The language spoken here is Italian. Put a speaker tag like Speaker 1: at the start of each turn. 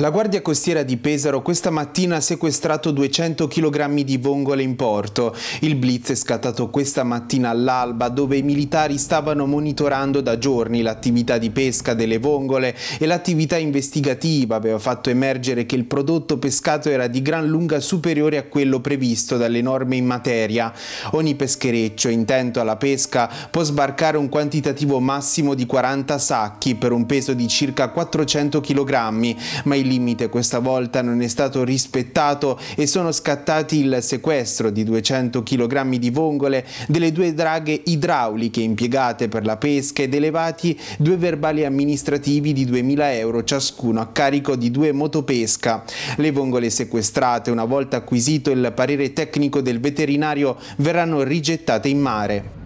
Speaker 1: La Guardia Costiera di Pesaro questa mattina ha sequestrato 200 kg di vongole in porto. Il blitz è scattato questa mattina all'alba dove i militari stavano monitorando da giorni l'attività di pesca delle vongole e l'attività investigativa aveva fatto emergere che il prodotto pescato era di gran lunga superiore a quello previsto dalle norme in materia. Ogni peschereccio intento alla pesca può sbarcare un quantitativo massimo di 40 sacchi per un peso di circa 400 kg, ma il limite questa volta non è stato rispettato e sono scattati il sequestro di 200 kg di vongole, delle due draghe idrauliche impiegate per la pesca ed elevati due verbali amministrativi di 2.000 euro ciascuno a carico di due motopesca. Le vongole sequestrate, una volta acquisito il parere tecnico del veterinario, verranno rigettate in mare.